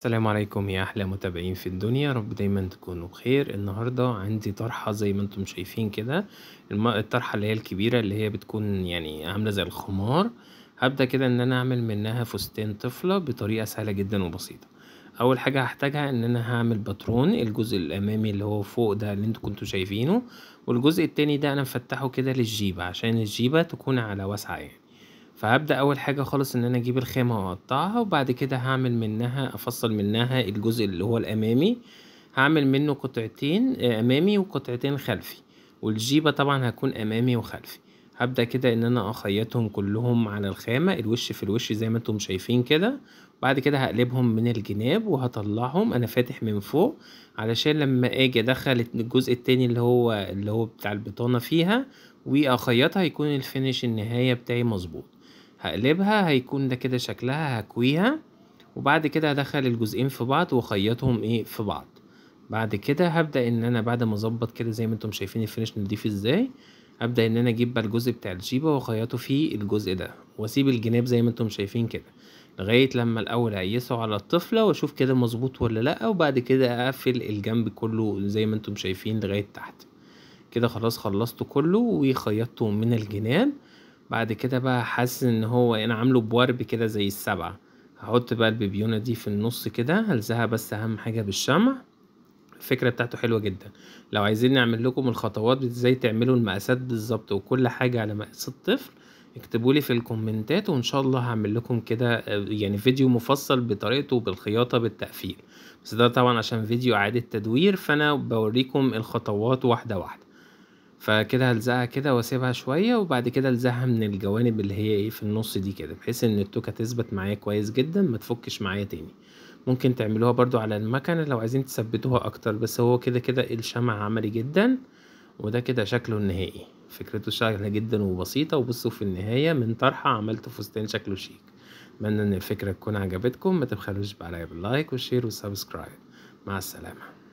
السلام عليكم يا احلى متابعين في الدنيا رب دايما تكونوا بخير النهارده عندي طرحه زي ما انتم شايفين كده الطرحه اللي هي الكبيره اللي هي بتكون يعني عامله زي الخمار هبدا كده ان انا اعمل منها فستان طفله بطريقه سهله جدا وبسيطه اول حاجه هحتاجها ان انا هعمل باترون الجزء الامامي اللي هو فوق ده اللي انتم كنتوا شايفينه والجزء التاني ده انا مفتحه كده للجيبه عشان الجيبه تكون على واسعه يعني فهبدأ أول حاجة خالص إن أنا أجيب الخامة وأقطعها وبعد كده هعمل منها أفصل منها الجزء اللي هو الأمامي هعمل منه قطعتين آه، أمامي وقطعتين خلفي والجيبة طبعا هتكون أمامي وخلفي هبدأ كده إن أنا أخيطهم كلهم على الخامة الوش في الوش زي ما انتم شايفين كده بعد كده هقلبهم من الجناب وهطلعهم أنا فاتح من فوق علشان لما أجي أدخل الجزء التاني اللي هو اللي هو بتاع البطانة فيها وأخيطها يكون الفينش النهاية بتاعي مظبوط هقلبها هيكون ده كده شكلها هكويها وبعد كده هدخل الجزئين في بعض واخيطهم ايه في بعض بعد كده هبدا ان انا بعد ما اظبط كده زي ما انتم شايفين الفينش نضيف ازاي هبدا ان انا اجيب بقى الجزء بتاع الجيبه واخيطه في الجزء ده واسيب الجناب زي ما انتم شايفين كده لغايه لما الاول اقيسه على الطفله واشوف كده مظبوط ولا لا وبعد كده اقفل الجنب كله زي ما انتم شايفين لغايه تحت كده خلاص خلصته كله وخيطته من الجناب بعد كده بقى حاسس ان هو انا عامله بورب كده زي السبعة هحط بقى البيبيونة دي في النص كده هلزقها بس اهم حاجة بالشمع الفكرة بتاعته حلوة جدا لو عايزين نعمل لكم الخطوات ازاي تعملوا المقاسات بالظبط وكل حاجة على مقاس الطفل اكتبوا لي في الكومنتات وان شاء الله هعمل لكم كده آه، يعني فيديو مفصل بطريقته بالخياطة بالتقفيل بس ده طبعا عشان فيديو اعادة تدوير فانا بوريكم الخطوات واحدة واحدة فكده هلزقها كده واسيبها شوية وبعد كده الزقها من الجوانب اللي هي ايه في النص دي كده بحيث ان التوكة تثبت معايا كويس جدا ما تفكش معايا تاني ممكن تعملوها برضو على المكنة لو عايزين تثبتوها اكتر بس هو كده كده الشمع عملي جدا وده كده شكله النهائي فكرته سهلة جدا وبسيطة وبصوا في النهاية من طرحة عملت فستان شكله شيك أتمنى إن الفكرة تكون عجبتكم ما تبخلوش عليا باللايك والشير والسبسكرايب مع السلامة